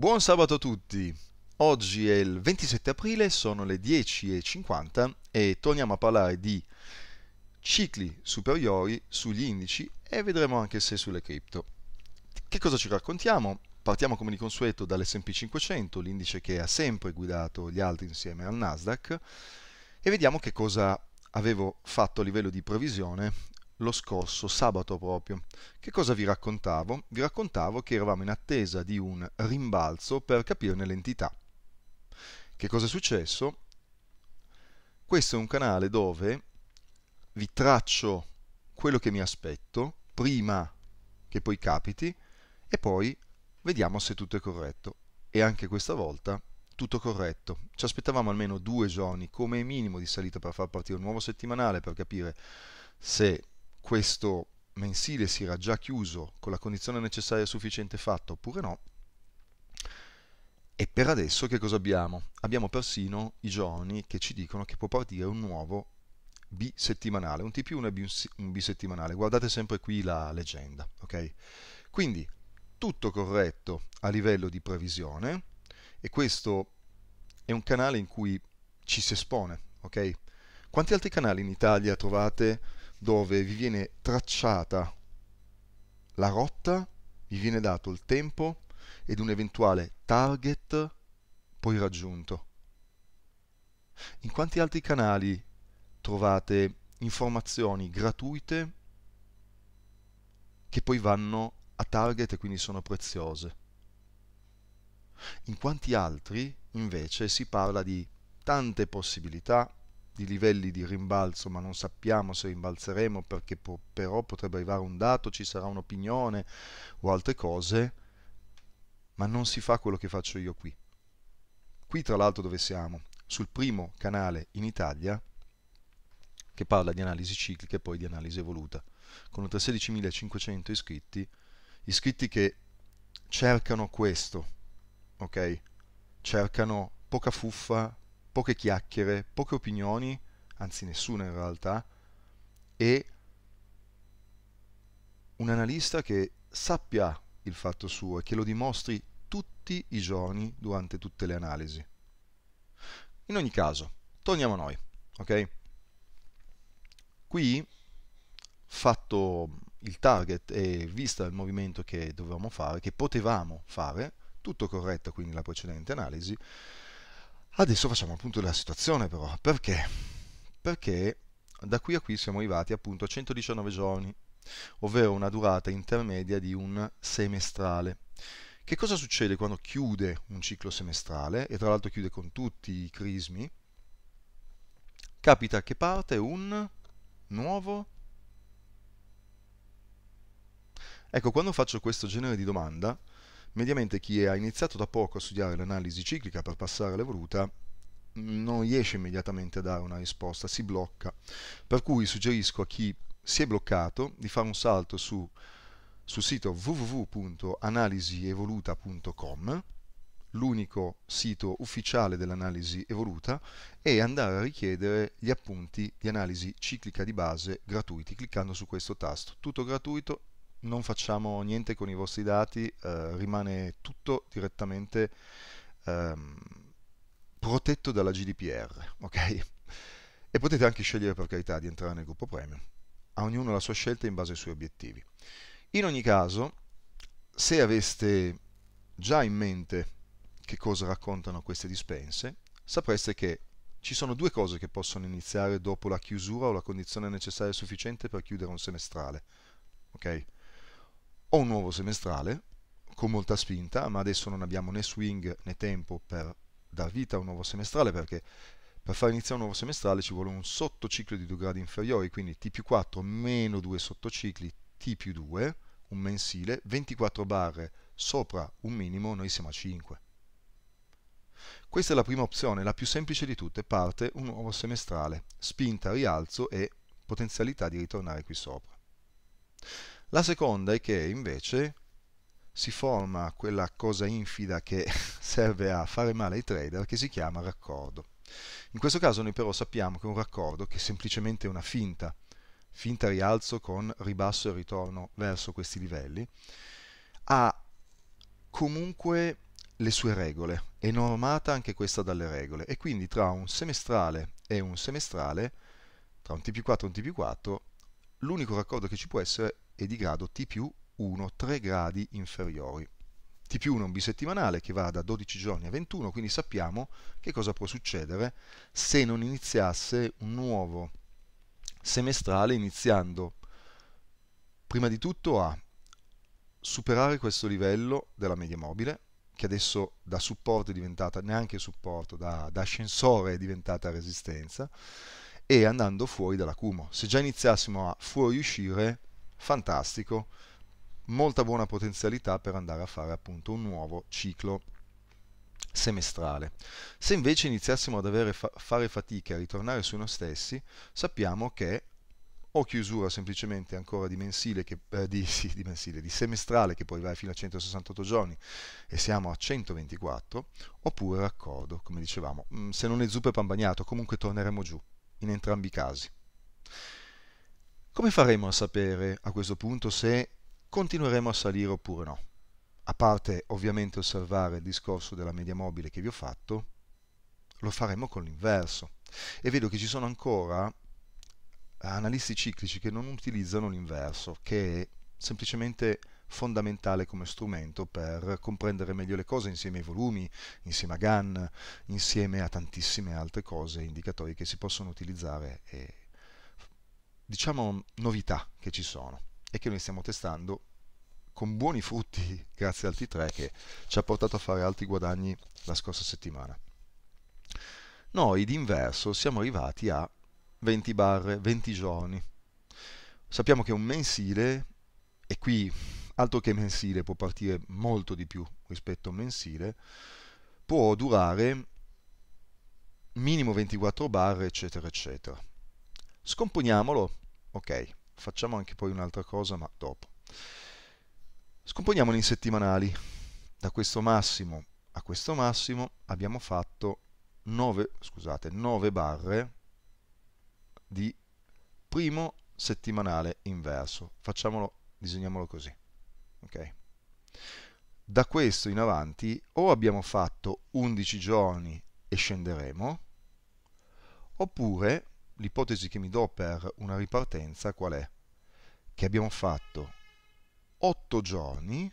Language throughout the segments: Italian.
Buon sabato a tutti! Oggi è il 27 aprile, sono le 10.50 e torniamo a parlare di cicli superiori sugli indici e vedremo anche se sulle cripto. Che cosa ci raccontiamo? Partiamo come di consueto dall'SP 500, l'indice che ha sempre guidato gli altri insieme al Nasdaq, e vediamo che cosa avevo fatto a livello di previsione lo scorso sabato proprio. Che cosa vi raccontavo? Vi raccontavo che eravamo in attesa di un rimbalzo per capirne l'entità. Che cosa è successo? Questo è un canale dove vi traccio quello che mi aspetto prima che poi capiti e poi vediamo se tutto è corretto. E anche questa volta tutto corretto. Ci aspettavamo almeno due giorni come minimo di salita per far partire un nuovo settimanale per capire se questo mensile si era già chiuso con la condizione necessaria e sufficiente fatta oppure no. E per adesso che cosa abbiamo? Abbiamo persino i giorni che ci dicono che può partire un nuovo bisettimanale, un TP1 e un bisettimanale. Guardate sempre qui la leggenda, ok? Quindi tutto corretto a livello di previsione e questo è un canale in cui ci si espone, ok? Quanti altri canali in Italia trovate dove vi viene tracciata la rotta, vi viene dato il tempo ed un eventuale target poi raggiunto. In quanti altri canali trovate informazioni gratuite che poi vanno a target e quindi sono preziose? In quanti altri invece si parla di tante possibilità di livelli di rimbalzo, ma non sappiamo se rimbalzeremo perché po- però potrebbe arrivare un dato, ci sarà un'opinione o altre cose, ma non si fa quello che faccio io qui. Qui tra l'altro dove siamo? Sul primo canale in Italia che parla di analisi ciclica e poi di analisi evoluta, con oltre 16.500 iscritti, iscritti che cercano questo, ok? Cercano poca fuffa, poche chiacchiere, poche opinioni, anzi nessuna in realtà, e un analista che sappia il fatto suo e che lo dimostri tutti i giorni durante tutte le analisi. In ogni caso, torniamo a noi, ok? Qui, fatto il target e vista il movimento che dovevamo fare, che potevamo fare, tutto corretto quindi la precedente analisi, Adesso facciamo il punto della situazione però, perché? Perché da qui a qui siamo arrivati appunto a 119 giorni, ovvero una durata intermedia di un semestrale. Che cosa succede quando chiude un ciclo semestrale, e tra l'altro chiude con tutti i crismi? Capita che parte un nuovo... Ecco, quando faccio questo genere di domanda, mediamente chi ha iniziato da poco a studiare l'analisi ciclica per passare all'evoluta non riesce immediatamente a dare una risposta, si blocca. Per cui suggerisco a chi si è bloccato di fare un salto su, sul sito www.analisievoluta.com l'unico sito ufficiale dell'analisi evoluta e andare a richiedere gli appunti di analisi ciclica di base gratuiti cliccando su questo tasto. Tutto gratuito, non facciamo niente con i vostri dati, eh, rimane tutto direttamente ehm, protetto dalla GDPR, ok? E potete anche scegliere per carità di entrare nel gruppo premium. A ognuno la sua scelta in base ai suoi obiettivi. In ogni caso, se aveste già in mente che cosa raccontano queste dispense, sapreste che ci sono due cose che possono iniziare dopo la chiusura o la condizione necessaria e sufficiente per chiudere un semestrale. Okay? Ho un nuovo semestrale con molta spinta, ma adesso non abbiamo né swing né tempo per dar vita a un nuovo semestrale perché per far iniziare un nuovo semestrale ci vuole un sottociclo di due gradi inferiori, quindi T più 4 meno 2 sottocicli, T più 2, un mensile, 24 barre sopra un minimo, noi siamo a 5. Questa è la prima opzione, la più semplice di tutte, parte un nuovo semestrale, spinta, rialzo e potenzialità di ritornare qui sopra. La seconda è che invece si forma quella cosa infida che serve a fare male ai trader che si chiama raccordo. In questo caso noi però sappiamo che un raccordo che è semplicemente una finta, finta rialzo con ribasso e ritorno verso questi livelli, ha comunque le sue regole, è normata anche questa dalle regole e quindi tra un semestrale e un semestrale, tra un TP4 e un TP4, l'unico raccordo che ci può essere e di grado T più 1 3 gradi inferiori. T più 1 è un bisettimanale che va da 12 giorni a 21, quindi sappiamo che cosa può succedere se non iniziasse un nuovo semestrale iniziando prima di tutto a superare questo livello della media mobile che adesso da supporto è diventata neanche supporto, da, da ascensore è diventata resistenza e andando fuori dall'acumo. Se già iniziassimo a fuoriuscire fantastico, molta buona potenzialità per andare a fare appunto un nuovo ciclo semestrale. Se invece iniziassimo ad avere fa- fare fatica a ritornare su noi stessi, sappiamo che o chiusura semplicemente ancora di mensile, che, eh, di, sì, di mensile, di semestrale che poi va fino a 168 giorni e siamo a 124, oppure raccordo, come dicevamo, mm, se non è zuppe pan bagnato, comunque torneremo giù, in entrambi i casi. Come faremo a sapere a questo punto se continueremo a salire oppure no? A parte ovviamente osservare il discorso della media mobile che vi ho fatto, lo faremo con l'inverso. E vedo che ci sono ancora eh, analisti ciclici che non utilizzano l'inverso, che è semplicemente fondamentale come strumento per comprendere meglio le cose insieme ai volumi, insieme a GAN, insieme a tantissime altre cose, indicatori che si possono utilizzare diciamo, novità che ci sono e che noi stiamo testando con buoni frutti grazie al T3 che ci ha portato a fare alti guadagni la scorsa settimana. Noi d'inverso siamo arrivati a 20 barre, 20 giorni. Sappiamo che un mensile, e qui altro che mensile può partire molto di più rispetto a un mensile, può durare minimo 24 barre, eccetera, eccetera. Scomponiamolo ok, facciamo anche poi un'altra cosa, ma dopo. Scomponiamoli in settimanali. Da questo massimo a questo massimo abbiamo fatto 9, scusate, 9 barre di primo settimanale inverso. Facciamolo, disegniamolo così. Ok. Da questo in avanti o abbiamo fatto 11 giorni e scenderemo, oppure l'ipotesi che mi do per una ripartenza qual è? Che abbiamo fatto 8 giorni,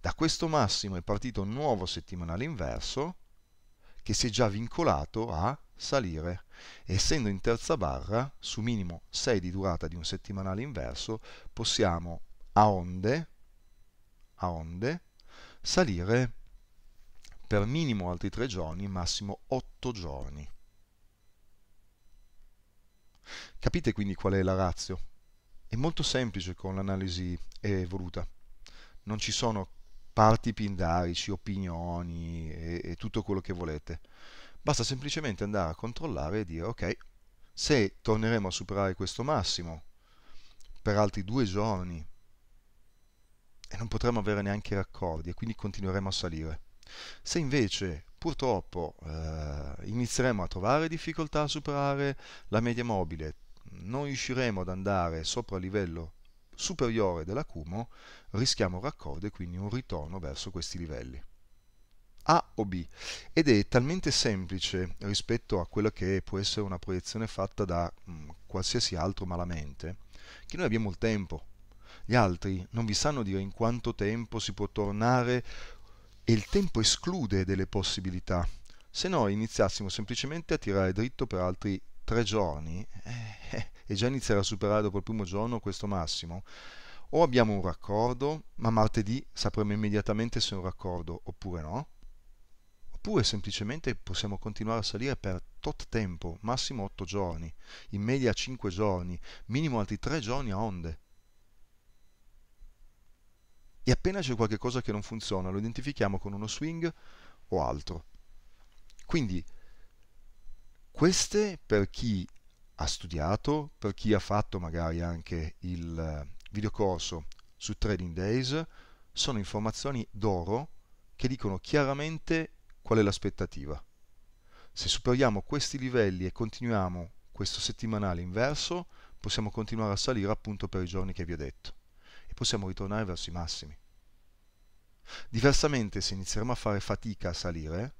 da questo massimo è partito un nuovo settimanale inverso che si è già vincolato a salire. Essendo in terza barra, su minimo 6 di durata di un settimanale inverso, possiamo a onde, a onde salire per minimo altri 3 giorni, massimo 8 giorni. Capite quindi qual è la ratio? È molto semplice con l'analisi evoluta. Non ci sono parti pindarici, opinioni e, e tutto quello che volete. Basta semplicemente andare a controllare e dire ok, se torneremo a superare questo massimo per altri due giorni e non potremo avere neanche raccordi e quindi continueremo a salire. Se invece purtroppo eh, inizieremo a trovare difficoltà a superare la media mobile, non riusciremo ad andare sopra il livello superiore dell'acumo, rischiamo un raccordo e quindi un ritorno verso questi livelli. A o B ed è talmente semplice rispetto a quella che può essere una proiezione fatta da mh, mm, qualsiasi altro malamente che noi abbiamo il tempo. Gli altri non vi sanno dire in quanto tempo si può tornare e il tempo esclude delle possibilità. Se noi iniziassimo semplicemente a tirare dritto per altri tre giorni eh, eh e già iniziare a superare dopo il primo giorno questo massimo, o abbiamo un raccordo, ma martedì sapremo immediatamente se è un raccordo oppure no, oppure semplicemente possiamo continuare a salire per tot tempo, massimo otto giorni, in media cinque giorni, minimo altri tre giorni a onde e appena c'è qualcosa che non funziona lo identifichiamo con uno swing o altro. Quindi queste per chi ha studiato, per chi ha fatto magari anche il eh, videocorso su Trading Days, sono informazioni d'oro che dicono chiaramente qual è l'aspettativa. Se superiamo questi livelli e continuiamo questo settimanale inverso, possiamo continuare a salire appunto per i giorni che vi ho detto possiamo ritornare verso i massimi. Diversamente se inizieremo a fare fatica a salire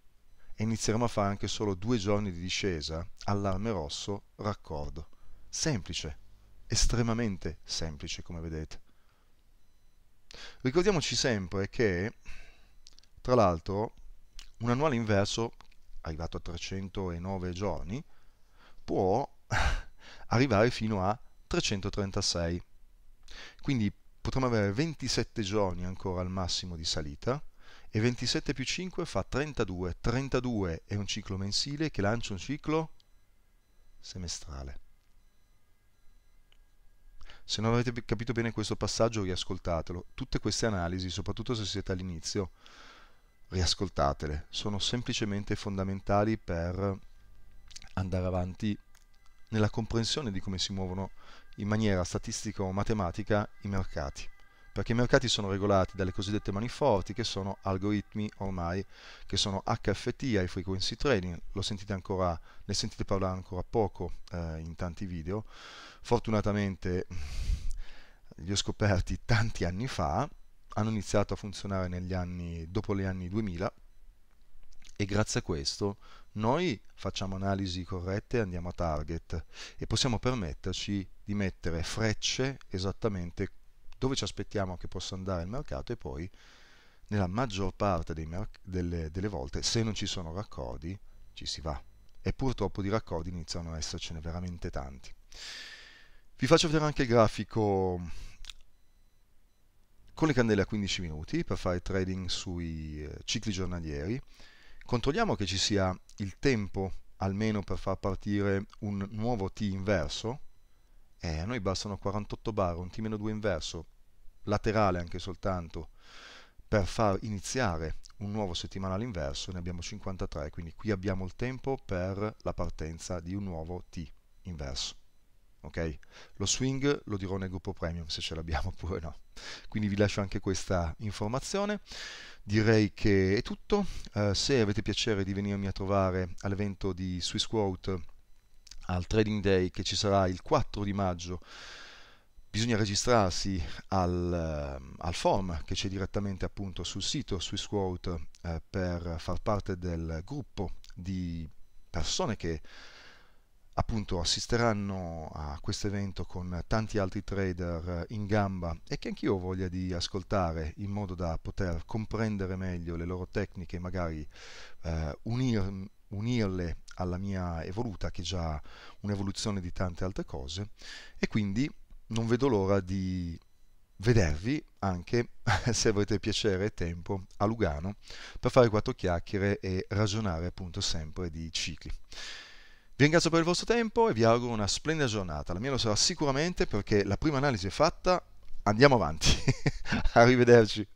e inizieremo a fare anche solo due giorni di discesa, allarme rosso, raccordo. Semplice, estremamente semplice come vedete. Ricordiamoci sempre che, tra l'altro, un annuale inverso, arrivato a 309 giorni, può arrivare fino a 336. Quindi potremmo avere 27 giorni ancora al massimo di salita e 27 più 5 fa 32. 32 è un ciclo mensile che lancia un ciclo semestrale. Se non avete capito bene questo passaggio, riascoltatelo. Tutte queste analisi, soprattutto se siete all'inizio, riascoltatele. Sono semplicemente fondamentali per andare avanti nella comprensione di come si muovono in maniera statistico-matematica i mercati, perché i mercati sono regolati dalle cosiddette mani forti, che sono algoritmi ormai, che sono HFT, high frequency trading, sentite ancora, ne sentite parlare ancora poco eh, in tanti video, fortunatamente li ho scoperti tanti anni fa, hanno iniziato a funzionare negli anni, dopo gli anni 2000, e grazie a questo noi facciamo analisi corrette e andiamo a target e possiamo permetterci di mettere frecce esattamente dove ci aspettiamo che possa andare il mercato e poi nella maggior parte delle, delle volte se non ci sono raccordi ci si va e purtroppo di raccordi iniziano a essercene veramente tanti. Vi faccio vedere anche il grafico con le candele a 15 minuti per fare trading sui eh, cicli giornalieri controlliamo che ci sia il tempo almeno per far partire un nuovo t inverso, eh, a noi bastano 48 bar, un t-2 inverso, laterale anche soltanto, per far iniziare un nuovo settimanale inverso, ne abbiamo 53, quindi qui abbiamo il tempo per la partenza di un nuovo t inverso ok? Lo swing lo dirò nel gruppo premium se ce l'abbiamo oppure no. Quindi vi lascio anche questa informazione. Direi che è tutto. Uh, se avete piacere di venirmi a trovare all'evento di Swiss Quote al Trading Day che ci sarà il 4 di maggio bisogna registrarsi al, eh, al form che c'è direttamente appunto sul sito SwissQuote eh, per far parte del gruppo di persone che appunto assisteranno a questo evento con tanti altri trader eh, in gamba e che anch'io ho voglia di ascoltare in modo da poter comprendere meglio le loro tecniche e magari eh, unir, unirle alla mia evoluta che è già un'evoluzione di tante altre cose e quindi non vedo l'ora di vedervi anche se avrete piacere e tempo a Lugano per fare quattro chiacchiere e ragionare appunto sempre di cicli. Vi ringrazio per il vostro tempo e vi auguro una splendida giornata. La mia lo sarà sicuramente perché la prima analisi è fatta, andiamo avanti. Arrivederci.